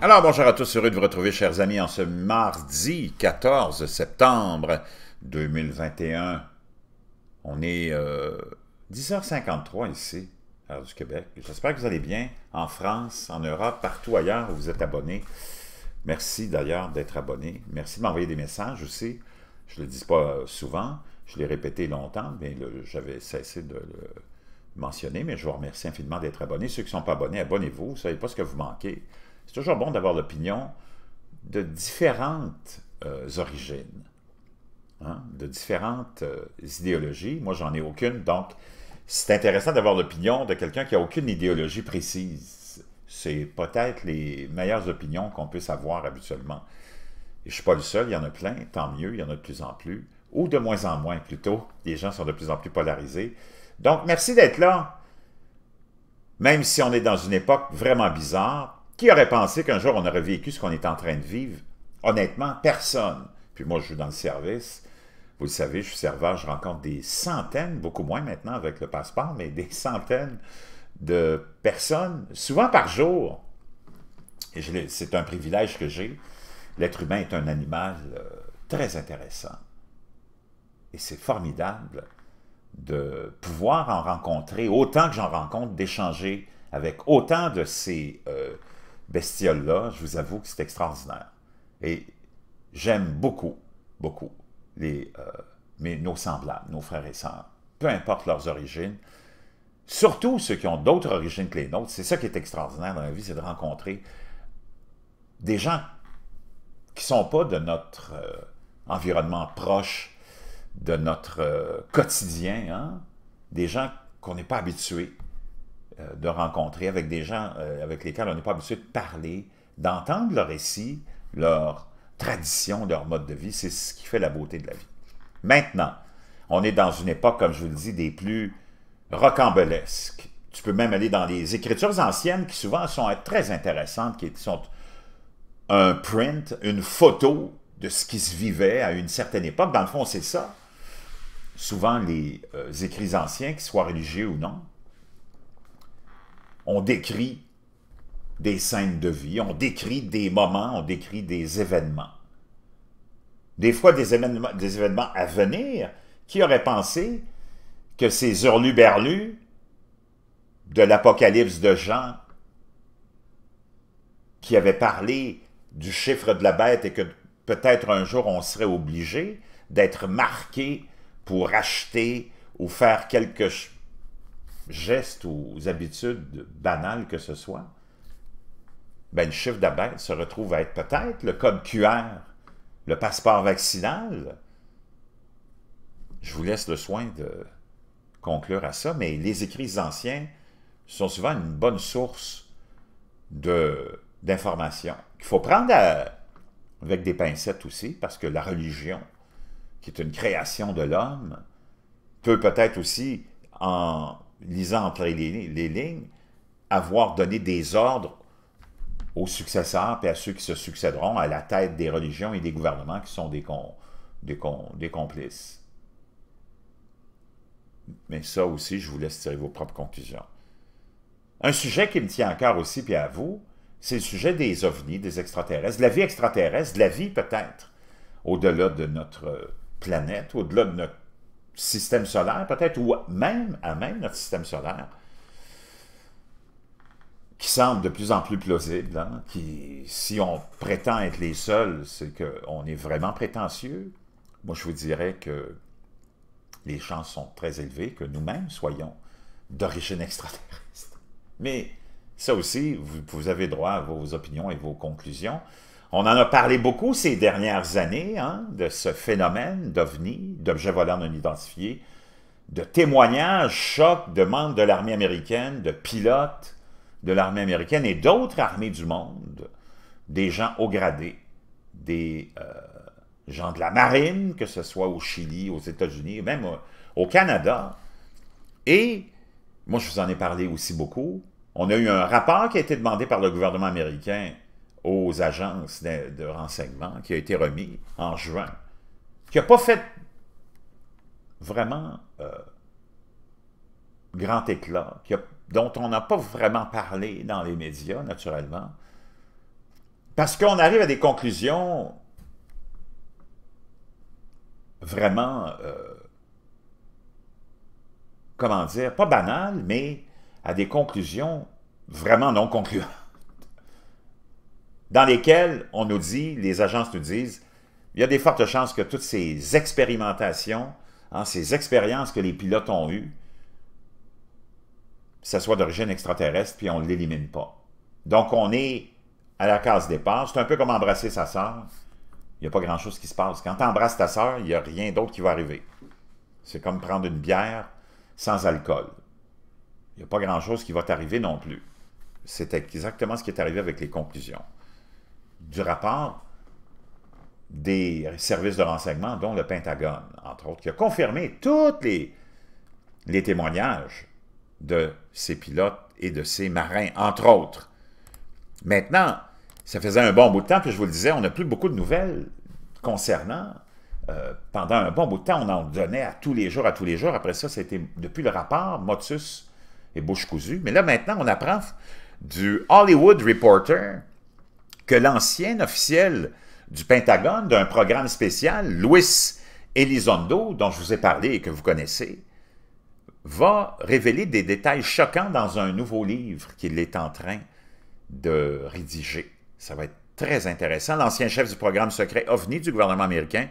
Alors bonjour à tous, heureux de vous retrouver chers amis en ce mardi 14 septembre 2021. On est 10h53 euh, ici, à du Québec. J'espère que vous allez bien en France, en Europe, partout ailleurs où vous êtes abonnés. Merci d'ailleurs d'être abonné. Merci de m'envoyer des messages aussi. Je ne le dis pas souvent, je l'ai répété longtemps, mais j'avais cessé de le mentionner, mais je vous remercie infiniment d'être abonné. Ceux qui ne sont pas abonnés, abonnez-vous, vous ne savez pas ce que vous manquez c'est toujours bon d'avoir l'opinion de différentes euh, origines, hein, de différentes euh, idéologies. Moi, j'en ai aucune, donc c'est intéressant d'avoir l'opinion de quelqu'un qui n'a aucune idéologie précise. C'est peut-être les meilleures opinions qu'on puisse avoir habituellement. je ne suis pas le seul, il y en a plein, tant mieux, il y en a de plus en plus, ou de moins en moins plutôt. Les gens sont de plus en plus polarisés. Donc, merci d'être là. Même si on est dans une époque vraiment bizarre, qui aurait pensé qu'un jour on aurait vécu ce qu'on est en train de vivre? Honnêtement, personne. Puis moi, je joue dans le service. Vous le savez, je suis serveur, je rencontre des centaines, beaucoup moins maintenant avec le passeport, mais des centaines de personnes, souvent par jour. c'est un privilège que j'ai. L'être humain est un animal euh, très intéressant. Et c'est formidable de pouvoir en rencontrer autant que j'en rencontre, d'échanger avec autant de ces euh, bestiole-là, je vous avoue que c'est extraordinaire. Et j'aime beaucoup, beaucoup les, euh, mais nos semblables, nos frères et sœurs, peu importe leurs origines, surtout ceux qui ont d'autres origines que les nôtres. C'est ça qui est extraordinaire dans la vie, c'est de rencontrer des gens qui ne sont pas de notre euh, environnement proche, de notre euh, quotidien, hein? des gens qu'on n'est pas habitués, euh, de rencontrer avec des gens euh, avec lesquels on n'est pas habitué de parler, d'entendre leur récit, leur tradition, leur mode de vie. C'est ce qui fait la beauté de la vie. Maintenant, on est dans une époque, comme je vous le dis, des plus rocambolesques. Tu peux même aller dans les écritures anciennes qui souvent sont très intéressantes, qui sont un print, une photo de ce qui se vivait à une certaine époque. Dans le fond, c'est ça. Souvent, les euh, écrits anciens, qu'ils soient religieux ou non, on décrit des scènes de vie, on décrit des moments, on décrit des événements. Des fois, des événements, à venir, qui aurait pensé que ces berlus de l'Apocalypse de Jean qui avaient parlé du chiffre de la bête et que peut-être un jour on serait obligé d'être marqué pour acheter ou faire quelque chose gestes ou habitudes banales que ce soit, ben, le chiffre se retrouve à être peut-être le code QR, le passeport vaccinal. Je vous laisse le soin de conclure à ça, mais les écrits anciens sont souvent une bonne source d'informations qu'il faut prendre avec des pincettes aussi, parce que la religion, qui est une création de l'homme, peut peut-être aussi en lisant entre les, lignes, avoir donné des ordres aux successeurs et à ceux qui se succéderont à la tête des religions et des gouvernements qui sont des, des complices. Mais ça aussi, je vous laisse tirer vos propres conclusions. Un sujet qui me tient cœur aussi, puis à vous, c'est le sujet des ovnis, des extraterrestres, de la vie extraterrestre, de la vie peut-être, au-delà de notre planète, au-delà de notre système solaire, peut-être, ou même à même notre système solaire, qui semble de plus en plus plausible, hein, qui, si on prétend être les seuls, c'est qu'on est vraiment prétentieux. Moi, je vous dirais que les chances sont très élevées que nous-mêmes soyons d'origine extraterrestre. Mais ça aussi, vous, avez droit à vos opinions et vos conclusions. On en a parlé beaucoup ces dernières années hein, de ce phénomène d'OVNI, d'objets volants non identifiés, de témoignages chocs de membres de l'armée américaine, de pilotes de l'armée américaine et d'autres armées du monde, des gens au gradé, des euh, gens de la marine, que ce soit au Chili, aux États-Unis, même au Canada. Et, moi je vous en ai parlé aussi beaucoup, on a eu un rapport qui a été demandé par le gouvernement américain aux agences de, renseignement qui a été remis en juin, qui n'a pas fait vraiment euh, grand éclat, dont on n'a pas vraiment parlé dans les médias, naturellement, parce qu'on arrive à des conclusions vraiment, euh, comment dire, pas banales, mais à des conclusions vraiment non concluantes dans lesquels on nous dit, les agences nous disent, il y a des fortes chances que toutes ces expérimentations, hein, ces expériences que les pilotes ont eues, ça soit d'origine extraterrestre, puis on ne l'élimine pas. Donc, on est à la case départ. C'est un peu comme embrasser sa sœur. Il n'y a pas grand-chose qui se passe. Quand tu embrasses ta sœur, il n'y a rien d'autre qui va arriver. C'est comme prendre une bière sans alcool. Il n'y a pas grand-chose qui va t'arriver non plus. C'est exactement ce qui est arrivé avec les conclusions du rapport des services de renseignement, dont le Pentagone, entre autres, qui a confirmé tous les, les témoignages de ces pilotes et de ces marins, entre autres. Maintenant, ça faisait un bon bout de temps, puis je vous le disais, on n'a plus beaucoup de nouvelles concernant. Euh, pendant un bon bout de temps, on en donnait à tous les jours, à tous les jours. Après ça, c'était depuis le rapport, Motus et Bouche cousue. Mais là, maintenant, on apprend du Hollywood Reporter, que l'ancien officiel du Pentagone d'un programme spécial, Luis Elizondo, dont je vous ai parlé et que vous connaissez, va révéler des détails choquants dans un nouveau livre qu'il est en train de rédiger. Ça va être très intéressant. L'ancien chef du programme secret OVNI du gouvernement américain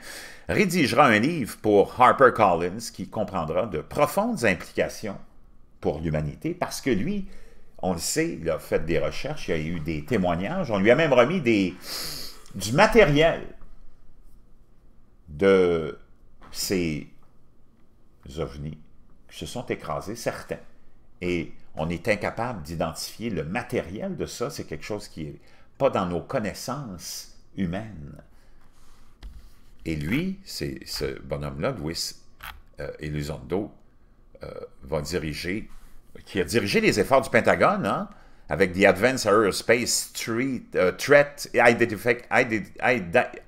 rédigera un livre pour Harper Collins qui comprendra de profondes implications pour l'humanité parce que lui, on le sait, il a fait des recherches, il y a eu des témoignages. On lui a même remis du matériel de ces ovnis qui se sont écrasés, certains. Et on est incapable d'identifier le matériel de ça. C'est quelque chose qui n'est pas dans nos connaissances humaines. Et lui, c'est ce bonhomme-là, Louis euh, Elizondo, euh, va diriger qui a dirigé les efforts du Pentagone, hein, avec The Advanced Aerospace euh, Threat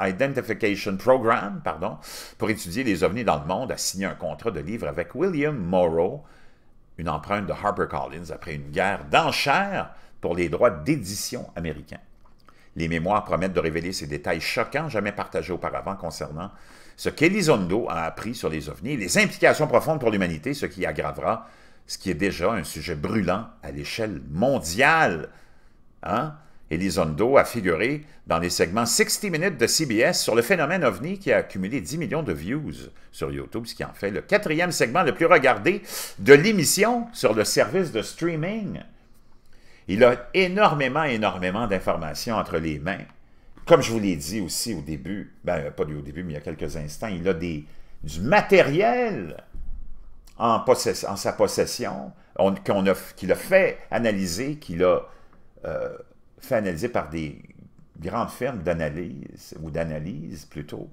Identification Program pardon, pour étudier les ovnis dans le monde, a signé un contrat de livre avec William Morrow, une empreinte de HarperCollins après une guerre d'enchères pour les droits d'édition américains. Les mémoires promettent de révéler ces détails choquants jamais partagés auparavant concernant ce qu'Elizondo a appris sur les ovnis les implications profondes pour l'humanité, ce qui aggravera ce qui est déjà un sujet brûlant à l'échelle mondiale. Hein? Elizondo a figuré dans les segments 60 minutes de CBS sur le phénomène OVNI qui a accumulé 10 millions de views sur YouTube, ce qui en fait le quatrième segment le plus regardé de l'émission sur le service de streaming. Il a énormément, énormément d'informations entre les mains. Comme je vous l'ai dit aussi au début, ben pas au début, mais il y a quelques instants, il a des, du matériel en, sa possession, qu'on a, qu'il a fait analyser, qu'il a euh, fait analyser par des grandes firmes d'analyse, ou d'analyse plutôt,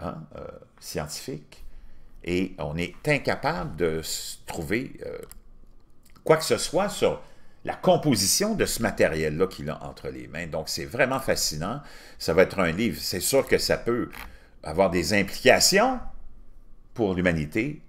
hein, euh, scientifique. Et on est incapable de trouver euh, quoi que ce soit sur la composition de ce matériel-là qu'il a entre les mains. Donc, c'est vraiment fascinant. Ça va être un livre. C'est sûr que ça peut avoir des implications pour l'humanité,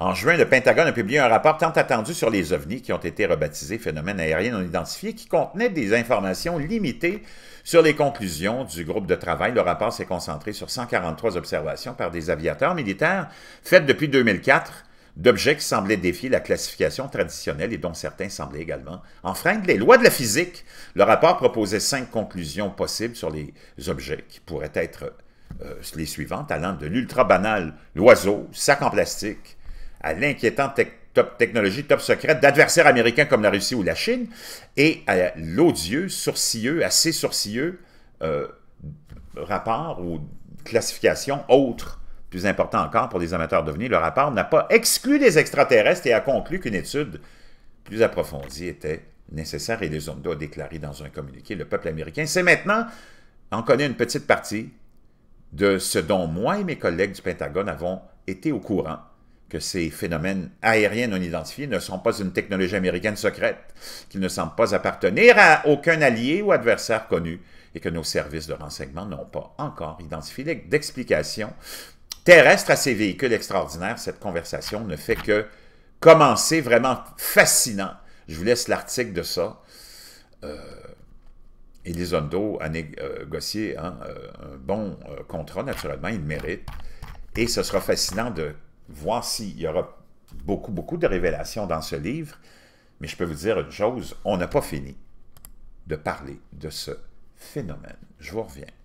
en juin, le Pentagone a publié un rapport tant attendu sur les ovnis qui ont été rebaptisés phénomènes aériens non identifiés qui contenait des informations limitées sur les conclusions du groupe de travail. Le rapport s'est concentré sur 143 observations par des aviateurs militaires faites depuis 2004 d'objets qui semblaient défier la classification traditionnelle et dont certains semblaient également enfreindre les lois de la physique. Le rapport proposait cinq conclusions possibles sur les objets qui pourraient être euh, les suivantes, allant de l'ultra banal, l'oiseau, sac en plastique, à l'inquiétante top technologie top secrète d'adversaires américains comme la Russie ou la Chine, et à l'odieux, sourcilleux, assez sourcilleux euh, rapport ou classification autre plus important encore pour les amateurs devenus, le rapport n'a pas exclu les extraterrestres et a conclu qu'une étude plus approfondie était nécessaire et les ondes a déclaré dans un communiqué le peuple américain. C'est maintenant, en connaît une petite partie de ce dont moi et mes collègues du Pentagone avons été au courant que ces phénomènes aériens non identifiés ne sont pas une technologie américaine secrète, qu'ils ne semblent pas appartenir à aucun allié ou adversaire connu, et que nos services de renseignement n'ont pas encore identifié d'explication terrestre à ces véhicules extraordinaires. Cette conversation ne fait que commencer, vraiment fascinant. Je vous laisse l'article de ça. Euh, Elizondo a négocié euh, hein, euh, un bon euh, contrat, naturellement, il mérite. Et ce sera fascinant de voici, il y aura beaucoup, beaucoup de révélations dans ce livre, mais je peux vous dire une chose, on n'a pas fini de parler de ce phénomène. Je vous reviens.